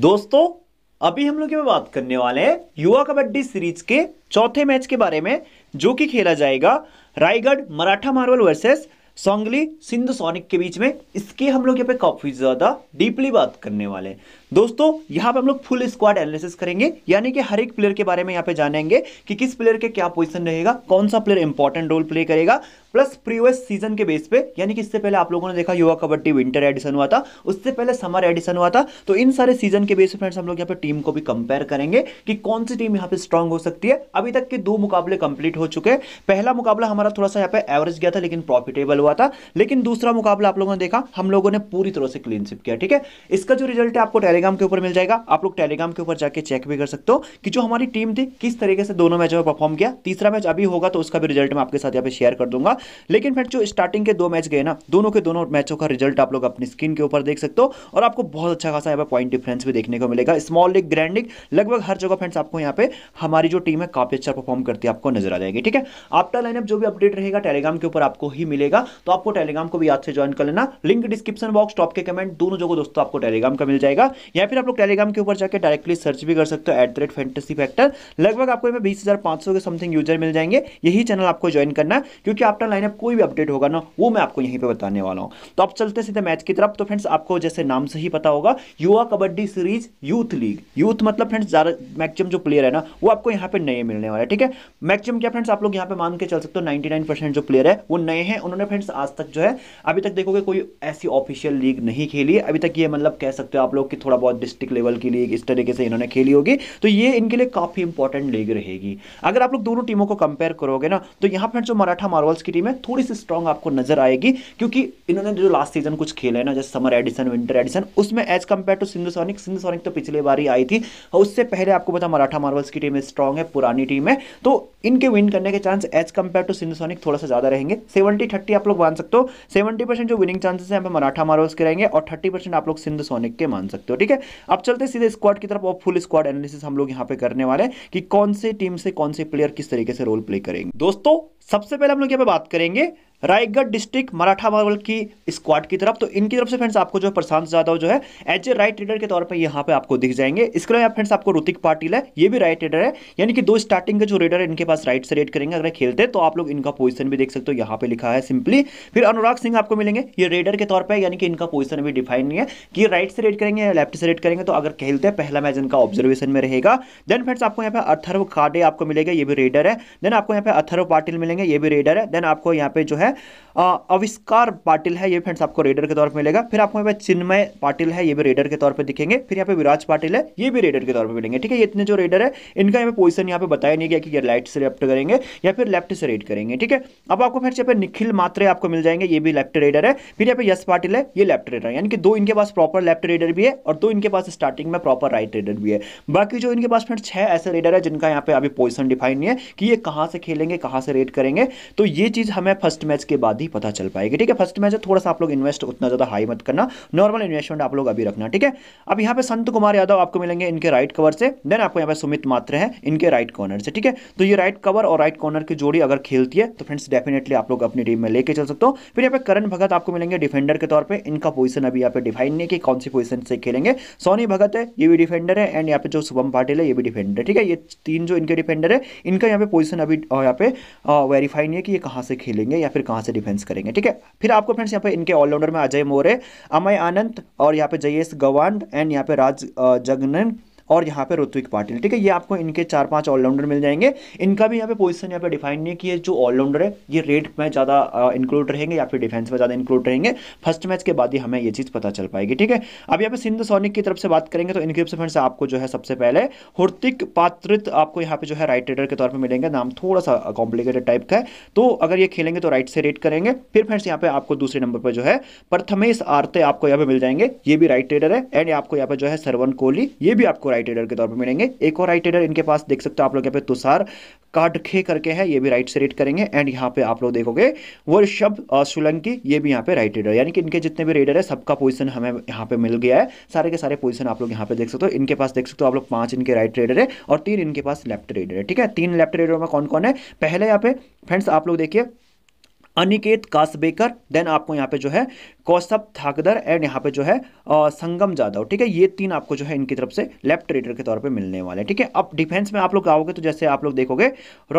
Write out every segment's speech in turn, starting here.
दोस्तों अभी हम लोग बात करने वाले हैं युवा कबड्डी सीरीज के चौथे मैच के बारे में जो कि खेला जाएगा Raigad Maratha Marvel versus Sangli Sindhu Sonic के बीच में इसके हम लोग यहाँ पे काफी ज़्यादा डीपली बात करने वाले हैं दोस्तों यहाँ पे हम लोग फुल स्क्वाड एनालिसिस करेंगे यानी कि हर एक प्लेयर के बारे में यहाँ पे जानेंगे कि किस प्लेयर के क्या पोजीशन रहेगा कौन सा प्लेयर इंपॉर्टेंट रोल प्ले करेगा प्लस प्रीवियस सीजन के बेस पे यानी कि इससे पहले आप लोगों ने देखा युवा कबड्डी विंटर एडिशन हुआ था उससे पहले समर एडिशन हुआ था तो इन सारे सीजन के बेस पे फ्रेंड्स हम लोग यहाँ पे टीम को भी कंपेयर करेंगे कि कौन सी टीम यहाँ पे स्ट्रांग हो सकती है अभी तक के दो मुकाबले कंप्लीट हो चुके हैं पहला मुकाबला हमारा थोड़ा सा यहाँ पे एवरेज गया था लेकिन प्रॉफिटेबल हुआ था लेकिन दूसरा मुकाबला आप लोगों ने देखा हम लोगों ने पूरी तरह से क्लीनशिप किया ठीक है इसका जो रिजल्ट है आपको टेलीग्राम के ऊपर मिल जाएगा आप लोग टेलीग्राम के ऊपर जाके चेक भी कर सकते हो कि जो हमारी टीम थी किस तरीके से दोनों मैचों में परफॉर्म किया तीसरा मैच अभी होगा तो उसका भी रिजल्ट मैं आपके साथ यहाँ पे शेयर कर दूंगा लेकिन फ्रेंड जो स्टार्टिंग के दो मैच गए ना दोनों के दोनों मैचों का रिजल्ट आप लोग अपनी स्क्रीन के ऊपर देख सकते हो और आपको बहुत अच्छा खासा यहाँ पर पॉइंट डिफरेंस भी देखने को मिलेगा स्मॉल लीग ग्रैंड लीग लगभग हर जगह फ्रेंड्स आपको यहाँ पे हमारी जो टीम है काफी अच्छा परफॉर्म करती है आपको नजर आ जाएगी ठीक है आपका लाइनअप जो भी अपडेट रहेगा टेलीग्राम के ऊपर आपको ही मिलेगा तो आपको टेलीग्राम को भी याद से ज्वाइन कर लेना लिंक डिस्क्रिप्शन बॉक्स टॉप के कमेंट दोनों जगह दोस्तों आपको टेलीग्राम का मिल जाएगा या फिर आप लोग टेलीग्राम के ऊपर जाकर डायरेक्टली सर्च भी कर सकते हो at the rate fantasy factor लगभग आपको बीस हजार पांच सौ के समथिंग यूजर मिल जाएंगे यही चैनल आपको ज्वाइन करना क्योंकि आपका लाइनअप कोई भी अपडेट होगा ना वो मैं आपको यहीं पर बताने वाला हूँ तो आप चलते सीधे मैच की तरफ तो फ्रेंड्स आपको जैसे नाम से ही पता होगा युवा kabaddi series youth league youth मतलब फ्रेंड्स ज़्यादा मैक्सिम जो प्लेयर है ना वो आपको यहाँ पे नए मिलने वाले ठीक है मैक्सिम क्या फ्रेंड्स आप लोग यहाँ पे मान के चल सकते हो नाइनटी जो प्लेयर है वो नए हैं उन्होंने फ्रेंड्स आज तक जो है अभी तक देखोगे कोई ऐसी ऑफिशियल लीग नहीं खेली अभी तक ये मतलब कह सकते हो आप लोग की थोड़ा बहुत डिस्ट्रिक्ट लेवल की लीग इस तरीके से इन्होंने खेली होगी तो ये इनके लिए काफ़ी इंपॉर्टेंट लीग रहेगी अगर आप लोग दोनों टीमों को कंपेयर करोगे ना तो यहाँ फ्रेंड्स जो मराठा मार्वल्स की टीम है थोड़ी सी स्ट्रांग आपको नजर आएगी क्योंकि इन्होंने जो लास्ट सीजन कुछ खेले है ना जैसे समर एडिशन विंटर एडिशन उसमें as compared to Sindhu Sonic Sindhu Sonic तो पिछले बार ही आई थी और उससे पहले आपको पता मराठा मार्वल्स की टीम स्ट्रांग है पुरानी टीम है तो इनके विन करने के chance as compared to Sindhu Sonic थोड़ा सा ज्यादा रहेंगे सेवेंटी थर्टी आप लोग मान सकते हो सेवेंटी जो विनिंग चांसेस है हमें मराठा मार्वल्स के रहेंगे और थर्टी आप लोग सिंधु सोनिक के मान सकते हो ठीक है अब चलते सीधे स्क्वाड की तरफ और फुल स्क्वाड एनालिसिस हम लोग यहाँ पे करने वाले हैं कि कौन से टीम से कौन से प्लेयर किस तरीके से रोल प्ले करेंगे दोस्तों सबसे पहले हम लोग यहाँ पे बात करेंगे रायगढ़ डिस्ट्रिक्ट मराठा मार्वल की स्क्वाड की तरफ तो इनकी तरफ से फ्रेंड्स आपको जो प्रशांत यादव जो है एज ए राइट रीडर के तौर पर यहाँ पे आपको दिख जाएंगे इसके अलावा फ्रेंड्स आपको ऋतिक पाटिल है ये भी राइट रीडर है यानी कि दो स्टार्टिंग के जो रीडर है इनके पास राइट से रेड करेंगे अगर खेलते तो आप लोग इनका पोजिशन भी देख सकते हो यहाँ पे लिखा है सिंपली फिर अनुराग सिंह आपको मिलेंगे ये रेडर के तौर पर यानी कि इनका पोजिशन भी डिफाइन नहीं है कि राइट से रेड करेंगे या लेफ्ट से रेड करेंगे तो अगर खेलते हैं पहला मैच इनका ऑब्जर्वेशन में रहेगा देन फ्रेंड्स आपको यहाँ पे अथर्व खाडे आपको मिलेगा ये भी रेडर है देन आपको यहाँ पे अथर्व पाटिल मिलेंगे ये भी रेडर है देन आपको यहाँ पे जो है है अविष्कार पाटिल है ये फ्रेंड्स आपको रेडर के तौर पर मिलेगा फिर आपको यहाँ पे चिन्मय पाटिल है ये भी रेडर के तौर पर दिखेंगे फिर यहाँ पे विराज पाटिल है ये भी रेडर के तौर पर मिलेंगे ठीक है इतने जो रेडर है इनका यहाँ पे पोजिशन यहाँ पे बताया नहीं गया कि ये राइट से लेफ्ट करेंगे या फिर लेफ्ट से रेड करेंगे ठीक है अब आपको फिर यहाँ पे निखिल मात्रे आपको मिल जाएंगे ये भी लेफ्ट रेडर है फिर यहाँ पे यश पाटिल है ये लेफ्ट रेडर है यानी कि दो इनके पास प्रॉपर लेफ्ट रेडर भी है और दो इनके पास स्टार्टिंग में प्रॉपर राइट रेडर भी है बाकी जो इनके पास फ्रेंड छह ऐसे रेडर है जिनका यहाँ पे अभी पोजिशन डिफाइन नहीं है कि ये कहाँ से खेलेंगे कहाँ से रेड करेंगे तो ये चीज़ हमें फर्स्ट मैच मैच के बाद ही पता चल पाएगी ठीक है फर्स्ट मैच है थोड़ा सा आप लोग इन्वेस्ट उतना ज़्यादा हाई मत करना नॉर्मल इन्वेस्टमेंट आप लोग अभी रखना ठीक है अब यहाँ पे संत कुमार यादव आपको मिलेंगे इनके राइट कवर से देन आपको यहाँ पे सुमित मात्र है इनके राइट कॉर्नर से ठीक है तो ये राइट कवर और राइट कॉर्नर की जोड़ी अगर खेलती है तो फ्रेंड्स डेफिनेटली आप लोग अपनी टीम में लेके चल सकते हो फिर यहाँ पे करण भगत आपको मिलेंगे डिफेंडर के तौर पर इनका पोजिशन अभी यहाँ पे डिफाइन नहीं कि कौन सी पोजिशन से खेलेंगे सोनी भगत है ये भी डिफेंडर है एंड यहाँ पे जो शुभम पाटिल है ये भी डिफेंडर है ठीक है ये तीन जो इनके डिफेंडर है इनका यहाँ पे पोजिशन अभी यहाँ पे वेरीफाई नहीं है कि ये कहाँ से खेलेंगे या फिर कहाँ से डिफेंस करेंगे ठीक है फिर आपको फ्रेंड्स यहाँ पे इनके ऑलराउंडर में अजय मोरे अमय आनंद और यहाँ पे जयेश गवान एंड यहाँ पे राज जगन और यहाँ पे ऋत्विक पाटिल ठीक है ये आपको इनके चार पांच ऑलराउंडर मिल जाएंगे इनका भी यहाँ पे पोजीशन यहाँ पे डिफाइन नहीं किया जो ऑलराउंडर है ये रेड में ज़्यादा इंक्लूड रहेंगे या फिर डिफेंस में ज़्यादा इंक्लूड रहेंगे फर्स्ट मैच के बाद ही हमें ये चीज़ पता चल पाएगी ठीक है अब यहाँ पे सिंध सोनिक की तरफ से बात करेंगे तो इनकी से फ्रेंड्स आपको जो है सबसे पहले हृतिक पात्रित आपको यहाँ पे जो है राइट रेडर के तौर पर मिलेंगे नाम थोड़ा सा कॉम्प्लिकेटेड टाइप का है तो अगर ये खेलेंगे तो राइट से रेड करेंगे फिर फ्रेंड्स यहाँ पे आपको दूसरे नंबर पर जो है प्रथमेश आरते आपको यहाँ पे मिल जाएंगे ये भी राइट रेडर है एंड आपको यहाँ पे जो है सरवन कोहली ये भी आपको राइट राइट एडर के तौर पर मिलेंगे एक और राइट एडर इनके पास देख सकते हो आप लोग यहाँ पे तुषार काटखे करके है ये भी राइट से रेड करेंगे एंड यहाँ पे आप लोग देखोगे वो शब्द सोलंकी ये भी यहाँ पे राइट रेडर यानी कि इनके जितने भी रेडर है सबका पोजीशन हमें यहाँ पे मिल गया है सारे के सारे पोजीशन आप लोग यहाँ पे देख सकते हो इनके पास देख सकते हो आप लोग पांच इनके राइट रेडर है और तीन इनके पास लेफ्ट रेडर है ठीक है तीन लेफ्ट रेडर में कौन कौन है पहले यहाँ पे फ्रेंड्स आप लोग देखिए अनिकेत कासबेकर देन आपको यहाँ पे जो है कौशभ थाकदर एंड यहाँ पे जो है संगम जादव ठीक है ये तीन आपको जो है इनकी तरफ से लेफ्ट ट्रेडर के तौर पे मिलने वाले हैं ठीक है अब डिफेंस में आप लोग आओगे तो जैसे आप लोग देखोगे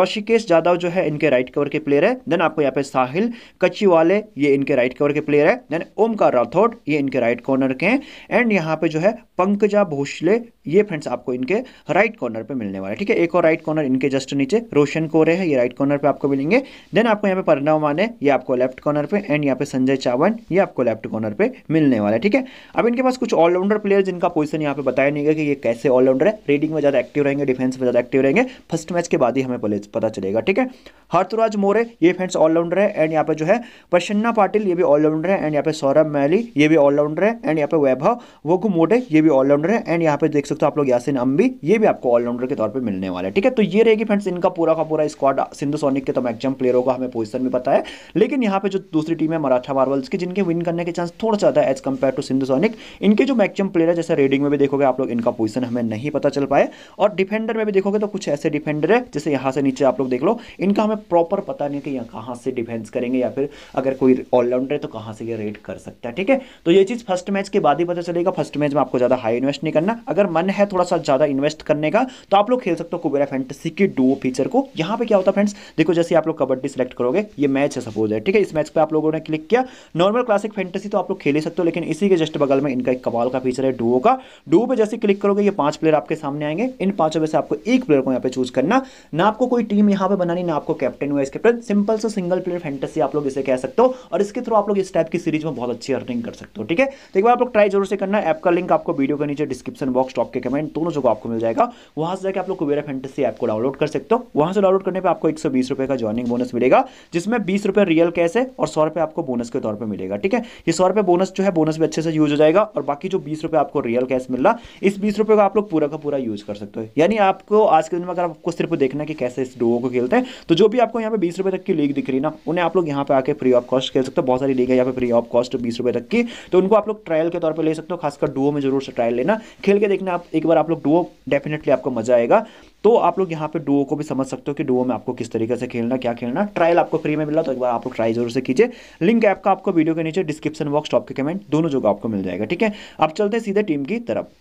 ऋषिकेश जादव जो है इनके राइट कवर के प्लेयर है देन आपको यहाँ पे साहिल कच्ची वाले ये इनके राइट कवर के प्लेयर है देन ओमकार राठौड़ ये इनके राइट कॉर्नर के हैं एंड यहाँ पे जो है पंकजा भोसले ये फ्रेंड्स आपको इनके राइट कॉर्नर पे मिलने वाला है ठीक है एक और राइट कॉर्नर इनके जस्ट नीचे रोशन कोरे है ये राइट कॉर्नर पे आपको मिलेंगे देन आपको यहाँ पे परिणाम माने ये आपको लेफ्ट कॉर्नर पे एंड यहाँ पे संजय चावन ये आपको लेफ्ट कॉर्नर पे मिलने वाला है ठीक है अब इनके पास कुछ ऑलराउंडर प्लेयर जिनका पोजिशन यहाँ पे बताया नहीं गया कि ये कैसे ऑलराउंडर है रेडिंग में ज़्यादा एक्टिव रहेंगे डिफेंस में ज़्यादा एक्टिव रहेंगे फर्स्ट मैच के बाद ही हमें पता चलेगा ठीक है हर्थुराज मोरे ये फ्रेंड्स ऑलराउंडर है एंड यहाँ पे जो है प्रसन्ना पाटिल ये भी ऑलराउंडर है एंड यहाँ पे सौरभ मैली ये भी ऑलराउंडर है एंड यहाँ पे वैभव वो मोडे ये भी ऑलराउंडर है एंड यहाँ पे देख सकते हो आप लोग यासिन अम्बी ये भी आपको ऑलराउंडर के तौर पर मिलने वाला है ठीक है तो ये रहेगी फ्रेंड्स इनका पूरा का पूरा स्क्वाड सिंधु सोनिक के तो मैक्म प्लेयर होगा हमें पोजिशन भी पता है लेकिन यहाँ पे जो दूसरी टीम है मराठा मार्वल्स की जिनके विन करने के चांस थोड़ा ज़्यादा as compared to Sindhu Sonic इनके जो मैक्म प्लेयर है जैसे रेडिंग में भी देखोगे आप लोग इनका पोजिशन हमें नहीं पता चल पाए और डिफेंडर में भी देखोगे तो कुछ ऐसे डिफेंडर है जैसे यहाँ से नीचे आप लोग देख लो इनका हमें प्रॉपर पता नहीं कि यहाँ कहाँ से डिफेंस करेंगे या फिर अगर कोई ऑलराउंडर है तो कहाँ से ये रेड कर सकता है ठीक है तो ये चीज़ फर्स्ट मैच के बाद ही पता चलेगा फर्स्ट मैच में आपको ज़्यादा हाई इन्वेस्ट नहीं करना अगर मन मन है थोड़ा सा ज़्यादा इन्वेस्ट करने का तो आप लोग खेल सकते हो कुबेरा फैंटेसी के डो फीचर को यहाँ पे क्या होता है फ्रेंड्स देखो जैसे आप लोग कबड्डी सेलेक्ट करोगे ये मैच है सपोज है ठीक है इस मैच पे आप लोगों ने क्लिक किया नॉर्मल क्लासिक फैंटेसी तो आप लोग खेल ही सकते हो लेकिन इसी के जस्ट बगल में इनका एक कमाल का फीचर है डुओ का डुओ पर जैसे क्लिक करोगे ये पांच प्लेयर आपके सामने आएंगे इन पांचों में से आपको एक प्लेयर को यहाँ पे चूज करना ना आपको कोई टीम यहाँ पे बनानी ना आपको कैप्टन हुआ इसके कैप्टन सिंपल से सिंगल प्लेयर फैंटेसी आप लोग इसे कह सकते हो और इसके थ्रू आप लोग इस टाइप की सीरीज में बहुत अच्छी अर्निंग कर सकते हो ठीक है तो एक बार आप लोग ट्राई जरूर से करना ऐप का लिंक आपको वीडियो के नीचे डिस्क्रिप्शन बॉक्स टॉप आपके कमेंट दोनों जगह आपको मिल जाएगा वहां से जाकर आप लोग कुबेरा फेंटेसी ऐप को डाउनलोड कर सकते हो वहां से डाउनलोड करने पर आपको एक रुपए का ज्वाइनिंग बोनस मिलेगा जिसमें बीस रियल कैश है और सौ आपको बोनस के तौर पर मिलेगा ठीक है ये सौ बोनस जो है बोनस भी अच्छे से यूज हो जाएगा और बाकी जो बीस आपको रियल कैश मिल रहा इस बीस को आप लोग पूरा का पूरा यूज कर सकते हो यानी आपको आज के दिन में अगर आपको सिर्फ देखना कि कैसे इस डुओ को खेलते हैं तो जो भी आपको यहाँ पे बीस रुपए तक की लीग दिख रही ना उन्हें आप लोग यहाँ पे आके फ्री ऑफ कॉस्ट खेल सकते हो बहुत सारी लीग है यहाँ पे फ्री ऑफ कॉस्ट बीस रुपए तक की तो उनको आप लोग ट्रायल के तौर पर ले सकते हो खासकर डुओ में जरूर से ट्रायल लेना खेल के देखना आप साथ एक बार आप लोग डुओ डेफिनेटली आपको मजा आएगा तो आप लोग यहाँ पे डुओ को भी समझ सकते हो कि डुओ में आपको किस तरीके से खेलना क्या खेलना ट्रायल आपको फ्री में मिला तो एक बार आप लोग ट्राई जरूर से कीजिए लिंक ऐप का आपको वीडियो के नीचे डिस्क्रिप्शन बॉक्स टॉप के कमेंट दोनों जगह आपको मिल जाएगा ठीक है अब चलते हैं सीधे टीम की तरफ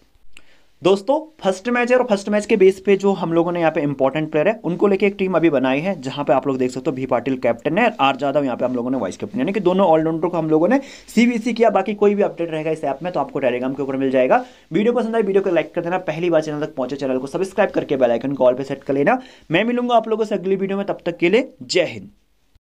दोस्तों फर्स्ट मैच है और फर्स्ट मैच के बेस पे जो हम लोगों ने यहाँ पे इंपॉर्टेंट प्लेयर है उनको लेके एक टीम अभी बनाई है जहां पे आप लोग देख सकते हो भी पाटिल कैप्टन है आर जादव यहाँ पे हम लोगों ने वाइस कैप्टन यानी कि दोनों ऑलराउंडर को हम लोगों ने सीबीसी किया बाकी कोई भी अपडेट रहेगा इस ऐप में तो आपको टेलीग्राम के ऊपर मिल जाएगा वीडियो पसंद आए वीडियो को लाइक कर देना पहली बार चैनल तक पहुंचे चैनल को सब्सक्राइब करके बेलाइकन कॉल पर सेट कर लेना मैं मिलूंगा आप लोगों से अगली वीडियो में तब तक के लिए जय हिंद